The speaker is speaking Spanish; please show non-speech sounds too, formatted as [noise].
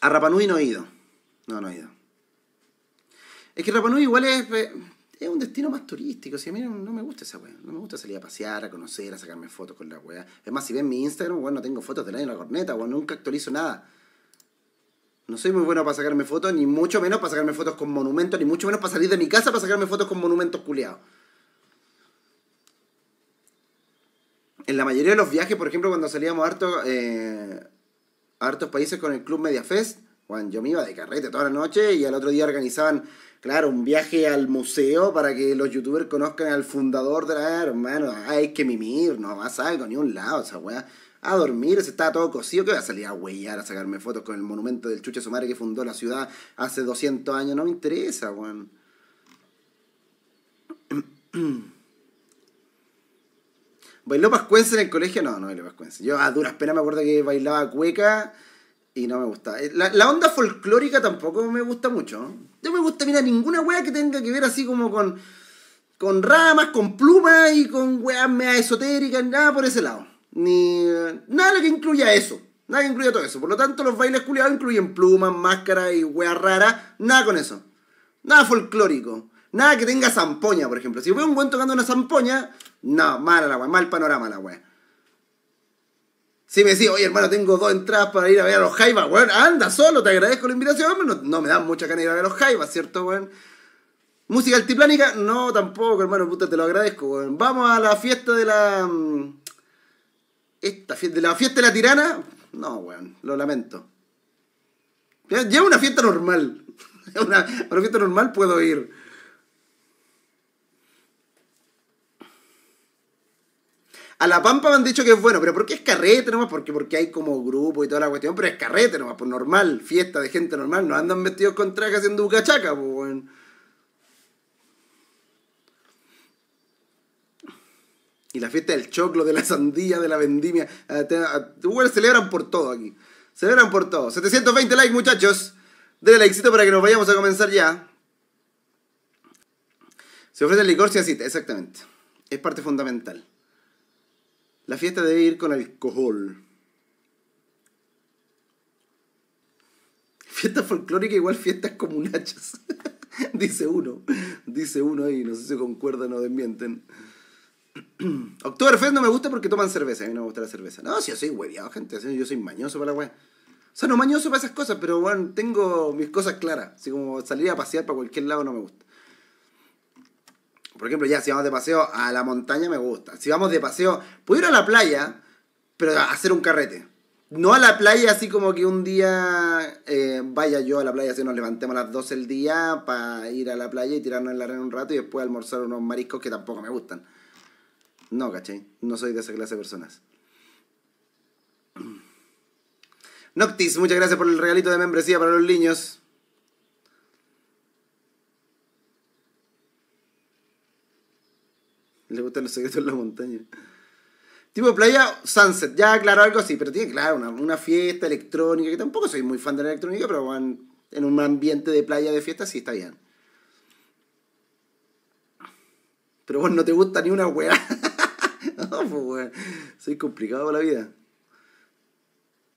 A Rapanui no he ido. No, no he ido. Es que Rapanui igual es, eh, es un destino más turístico. si a mí no me gusta esa weá. No me gusta salir a pasear, a conocer, a sacarme fotos con la weá. Es más, si ven mi Instagram, weón, no tengo fotos del año en la corneta, weón. Nunca actualizo nada. No soy muy bueno para sacarme fotos, ni mucho menos para sacarme fotos con monumentos, ni mucho menos para salir de mi casa para sacarme fotos con monumentos culeados. En la mayoría de los viajes, por ejemplo, cuando salíamos harto, eh, hartos países con el Club Mediafest. Juan, yo me iba de carrete toda la noche y al otro día organizaban, claro, un viaje al museo para que los youtubers conozcan al fundador de la ah, hermano. hay ah, que mimir, no vas algo, ni un lado, esa weá. A dormir, se estaba todo cocido, que voy a salir a huellar, a sacarme fotos con el monumento del Chuche su que fundó la ciudad hace 200 años. No me interesa, Juan. [clears throat] Bailó pascuense en el colegio, no, no bailó pascuense. Yo a duras penas me acuerdo que bailaba cueca y no me gustaba. Eh, la, onda folclórica tampoco me gusta mucho. No, me gusta, mira, ninguna wea que tenga que ver así como con, con ramas, con plumas y con weas mea esotéricas, nada por ese lado. Ni eh, nada que incluya eso. Nada que incluya todo eso. Por lo tanto, los bailes culiados incluyen plumas, máscaras y weas raras. Nada con eso. Nada folclórico. Nada que tenga zampoña, por ejemplo. Si veo un buen tocando una zampoña, no, mala la mal panorama la weá. Si me decís, oye hermano, tengo dos entradas para ir a ver a los Jaivas, weón, anda solo, te agradezco la invitación, no, me da mucha ganas ir a ver a los Jaivas, ¿cierto, weón? Música altiplánica, no, tampoco, hermano, puta, te lo agradezco, weón. Vamos a la fiesta de la... Mm, esta fiesta, de la fiesta de la tirana, no, weón, lo lamento. Lleva una fiesta normal. [laughs] una, una fiesta normal puedo ir. A La Pampa me han dicho que es bueno, pero porque es carrete nomás, porque, porque hay como grupo y toda la cuestión, pero es carrete nomás, por pues normal, fiesta de gente normal, no andan vestidos con traje haciendo bucachaca, pues bueno. Y la fiesta del choclo, de la sandía, de la vendimia. Bueno, celebran por todo aquí. Celebran por todo. 720 likes, muchachos. Denle likecito para que nos vayamos a comenzar ya. Se ofrece el licor si exactamente. Es parte fundamental. La fiesta debe ir con alcohol. [laughs] Fiesta folclórica igual fiestas comunachas. [laughs] dice uno. Dice uno ahí, no sé si concuerdan o desmienten. Oktoberfest [clears throat] no me gusta porque toman cerveza. A mí no me gusta la cerveza. No, si yo soy hueviado, gente. Yo soy mañoso para la weá. O sea, no mañoso para esas cosas, pero bueno, tengo mis cosas claras. Así como salir a pasear para cualquier lado no me gusta. Por ejemplo, ya si vamos de paseo a la montaña me gusta. Si vamos de paseo, puedo ir a la playa, pero hacer un carrete. No a la playa así como que un día eh, vaya yo a la playa, si nos levantemos a las 12 el día para ir a la playa y tirarnos en la arena un rato y después almorzar unos mariscos que tampoco me gustan. No, caché. No soy de esa clase de personas. Noctis, muchas gracias por el regalito de membresía para los niños. Le gustan los secretos de la montaña. Tipo playa, sunset. Ya, claro, algo así. Pero tiene, claro, una, una fiesta electrónica. Que tampoco soy muy fan de la electrónica, pero en un ambiente de playa de fiesta sí está bien. Pero bueno, no te gusta ni una weá. [laughs] no, pues, Soy complicado la vida.